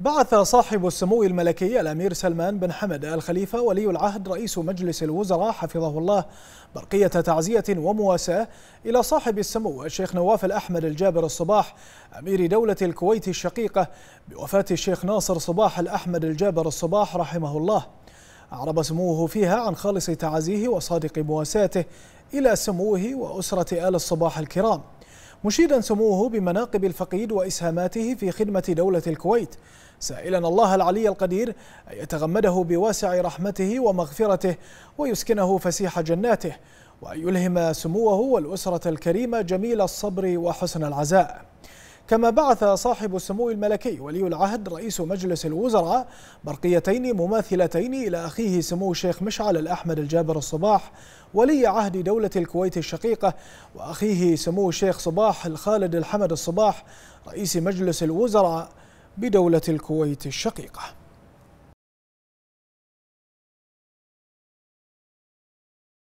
بعث صاحب السمو الملكي الأمير سلمان بن حمد آل خليفة ولي العهد رئيس مجلس الوزراء حفظه الله برقية تعزية ومواساة إلى صاحب السمو الشيخ نواف الأحمد الجابر الصباح أمير دولة الكويت الشقيقة بوفاة الشيخ ناصر صباح الأحمد الجابر الصباح رحمه الله أعرب سموه فيها عن خالص تعازيه وصادق مواساته إلى سموه وأسرة آل الصباح الكرام مشيدا سموه بمناقب الفقيد وإسهاماته في خدمة دولة الكويت سائلا الله العلي القدير أن يتغمده بواسع رحمته ومغفرته ويسكنه فسيح جناته وأن يلهم سموه والأسرة الكريمة جميل الصبر وحسن العزاء كما بعث صاحب السمو الملكي ولي العهد رئيس مجلس الوزراء برقيتين مماثلتين إلى أخيه سمو الشيخ مشعل الأحمد الجابر الصباح ولي عهد دولة الكويت الشقيقة وأخيه سمو الشيخ صباح الخالد الحمد الصباح رئيس مجلس الوزراء بدولة الكويت الشقيقة